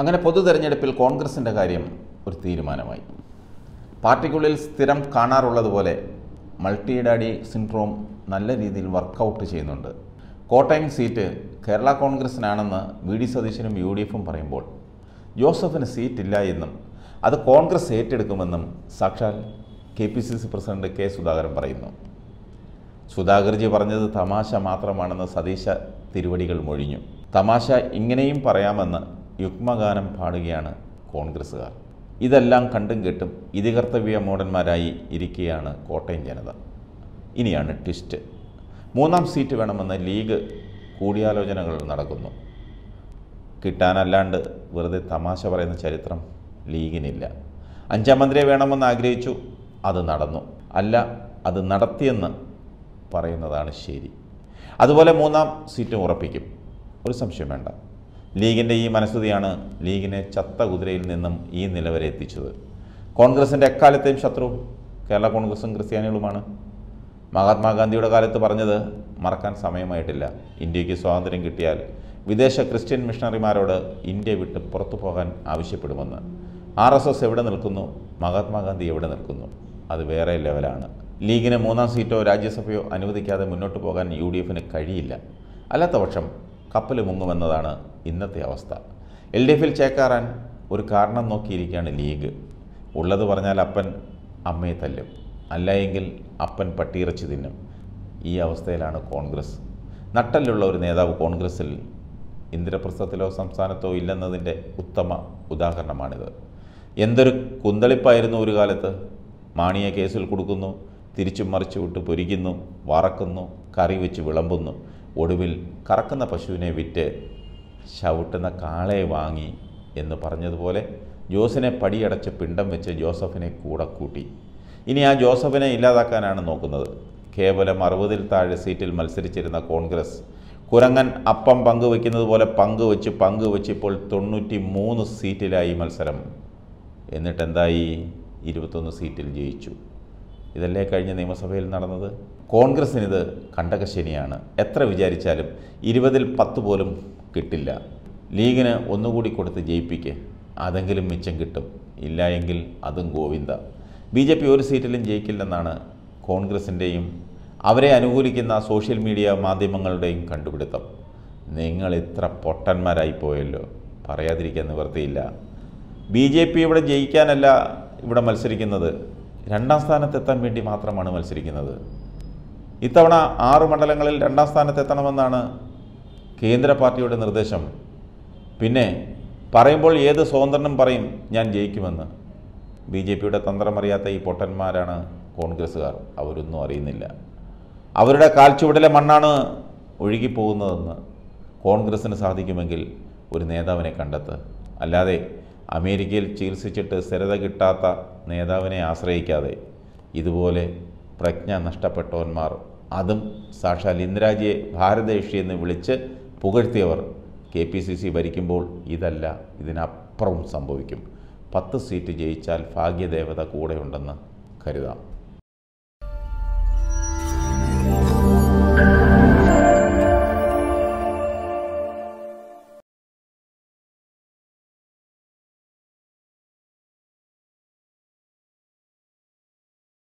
അങ്ങനെ പൊതു തെരഞ്ഞെടുപ്പിൽ കോൺഗ്രസിൻ്റെ കാര്യം ഒരു തീരുമാനമായി പാർട്ടിക്കുള്ളിൽ സ്ഥിരം കാണാറുള്ളതുപോലെ മൾട്ടി ഡാഡി സിൻഡ്രോം നല്ല രീതിയിൽ വർക്കൗട്ട് ചെയ്യുന്നുണ്ട് കോട്ടയം സീറ്റ് കേരള കോൺഗ്രസിനാണെന്ന് വി ഡി സതീശനും യു ഡി എഫും പറയുമ്പോൾ ജോസഫിന് സീറ്റില്ല എന്നും അത് കോൺഗ്രസ് ഏറ്റെടുക്കുമെന്നും സാക്ഷാൽ K P C C president K Sudhakaran പറയുന്നു സുധാകർജി പറഞ്ഞത് തമാശ മാത്രമാണെന്ന് സതീശ തിരുവടികൾ മൊഴിഞ്ഞു തമാശ ഇങ്ങനെയും പറയാമെന്ന് യുഗ്മഗാനം പാടുകയാണ് കോൺഗ്രസ്സുകാർ ഇതെല്ലാം കണ്ടും കേട്ടും ഇതികർത്തവ്യ മോഡന്മാരായി ഇരിക്കുകയാണ് കോട്ടയം ജനത ഇനിയാണ് ട്വിസ്റ്റ് മൂന്നാം സീറ്റ് വേണമെന്ന് ലീഗ് കൂടിയാലോചനകൾ നടക്കുന്നു കിട്ടാനല്ലാണ്ട് വെറുതെ തമാശ പറയുന്ന ചരിത്രം ലീഗിനില്ല അഞ്ചാം മന്ത്രിയെ വേണമെന്ന് ആഗ്രഹിച്ചു അത് നടന്നു അല്ല അത് നടത്തിയെന്ന് പറയുന്നതാണ് ശരി അതുപോലെ മൂന്നാം സീറ്റും ഉറപ്പിക്കും ഒരു സംശയം വേണ്ട ലീഗിൻ്റെ ഈ മനസ്തുതിയാണ് ലീഗിനെ ചത്ത കുതിരയിൽ നിന്നും ഈ നില വരെ എത്തിച്ചത് കോൺഗ്രസിൻ്റെ എക്കാലത്തെയും ശത്രു കേരള കോൺഗ്രസും ക്രിസ്ത്യാനികളുമാണ് മഹാത്മാഗാന്ധിയുടെ കാലത്ത് പറഞ്ഞത് മറക്കാൻ സമയമായിട്ടില്ല ഇന്ത്യക്ക് സ്വാതന്ത്ര്യം കിട്ടിയാൽ വിദേശ ക്രിസ്ത്യൻ മിഷണറിമാരോട് ഇന്ത്യ വിട്ട് പുറത്തു പോകാൻ ആവശ്യപ്പെടുമെന്ന് ആർ എസ് എസ് എവിടെ നിൽക്കുന്നു മഹാത്മാഗാന്ധി എവിടെ നിൽക്കുന്നു അത് വേറെ ലെവലാണ് ലീഗിന് മൂന്നാം സീറ്റോ രാജ്യസഭയോ അനുവദിക്കാതെ മുന്നോട്ട് പോകാൻ യു ഡി എഫിന് കഴിയില്ല അല്ലാത്ത പക്ഷം കപ്പൽ മുങ്ങുമെന്നതാണ് ഇന്നത്തെ അവസ്ഥ എൽ ഡി എഫിൽ ചേക്കാറാൻ ഒരു കാരണം നോക്കിയിരിക്കുകയാണ് ലീഗ് ഉള്ളത് പറഞ്ഞാൽ അപ്പൻ അമ്മയെ തല്ലും അല്ല എങ്കിൽ അപ്പൻ പട്ടിയിറച്ചു തിന്നും ഈ അവസ്ഥയിലാണ് കോൺഗ്രസ് നട്ടല്ലുള്ള ഒരു നേതാവ് കോൺഗ്രസിൽ ഇന്ദിരപ്രസ്ഥത്തിലോ സംസ്ഥാനത്തോ ഇല്ലെന്നതിൻ്റെ ഉത്തമ ഉദാഹരണമാണിത് എന്തൊരു കുന്തളിപ്പായിരുന്നു ഒരു കാലത്ത് മാണിയെ കേസിൽ കൊടുക്കുന്നു തിരിച്ചും മറിച്ചു വിട്ട് പൊരിക്കുന്നു വറക്കുന്നു കറി വെച്ച് വിളമ്പുന്നു ഒടുവിൽ കറക്കുന്ന പശുവിനെ വിറ്റ് ചവിട്ടുന്ന കാളെ വാങ്ങി എന്ന് പറഞ്ഞതുപോലെ ജോസിനെ പടിയടച്ച് പിണ്ടം വെച്ച് ജോസഫിനെ കൂടെ കൂട്ടി ഇനി ആ ജോസഫിനെ ഇല്ലാതാക്കാനാണ് നോക്കുന്നത് കേവലം അറുപതിൽ താഴെ സീറ്റിൽ മത്സരിച്ചിരുന്ന കോൺഗ്രസ് കുരങ്ങൻ അപ്പം പങ്കുവെക്കുന്നത് പോലെ പങ്കുവെച്ച് പങ്കുവെച്ച് ഇപ്പോൾ തൊണ്ണൂറ്റി മൂന്ന് സീറ്റിലായി മത്സരം എന്നിട്ടെന്തായി ഇരുപത്തൊന്ന് സീറ്റിൽ ജയിച്ചു ഇതല്ലേ കഴിഞ്ഞ നിയമസഭയിൽ നടന്നത് കോൺഗ്രസ്സിനിത് കണ്ടകശനിയാണ് എത്ര വിചാരിച്ചാലും ഇരുപതിൽ പത്ത് പോലും കിട്ടില്ല ലീഗിന് ഒന്നുകൂടി കൊടുത്ത് ജയിപ്പിക്ക് അതെങ്കിലും മിച്ചം കിട്ടും ഇല്ല എങ്കിൽ അതും ഗോവിന്ദ ബി ജെ പി ഒരു സീറ്റിലും ജയിക്കില്ലെന്നാണ് കോൺഗ്രസിൻ്റെയും അവരെ അനുകൂലിക്കുന്ന സോഷ്യൽ മീഡിയ മാധ്യമങ്ങളുടെയും കണ്ടുപിടുത്തം നിങ്ങൾ ഇത്ര പൊട്ടന്മാരായി പോയല്ലോ പറയാതിരിക്കാൻ നിവൃത്തിയില്ല ബി ജെ പി ഇവിടെ ജയിക്കാനല്ല ഇവിടെ മത്സരിക്കുന്നത് രണ്ടാം സ്ഥാനത്തെത്താൻ വേണ്ടി മാത്രമാണ് മത്സരിക്കുന്നത് ഇത്തവണ ആറ് മണ്ഡലങ്ങളിൽ രണ്ടാം സ്ഥാനത്തെത്തണമെന്നാണ് കേന്ദ്ര പാർട്ടിയുടെ നിർദ്ദേശം പിന്നെ പറയുമ്പോൾ ഏത് സ്വതന്ത്രനും പറയും ഞാൻ ജയിക്കുമെന്ന് ബി ജെ പിയുടെ തന്ത്രമറിയാത്ത ഈ പൊട്ടന്മാരാണ് കോൺഗ്രസ്സുകാർ അവരൊന്നും അറിയുന്നില്ല അവരുടെ കാൽച്ചുവടിലെ മണ്ണാണ് ഒഴുകിപ്പോകുന്നതെന്ന് കോൺഗ്രസ്സിന് സാധിക്കുമെങ്കിൽ ഒരു നേതാവിനെ കണ്ടെത്ത് അല്ലാതെ അമേരിക്കയിൽ ചികിത്സിച്ചിട്ട് സ്ഥിരത കിട്ടാത്ത നേതാവിനെ ആശ്രയിക്കാതെ ഇതുപോലെ പ്രജ്ഞ നഷ്ടപ്പെട്ടവന്മാർ അതും സാക്ഷാൽ ഇന്ദിരാജിയെ ഭാരതേഷി എന്ന് വിളിച്ച് പുകഴ്ത്തിയവർ കെ പി സി സി ഭരിക്കുമ്പോൾ ഇതല്ല ഇതിനപ്പുറം സംഭവിക്കും പത്ത് സീറ്റ് ജയിച്ചാൽ ഭാഗ്യദേവത കൂടെയുണ്ടെന്ന് കരുതാം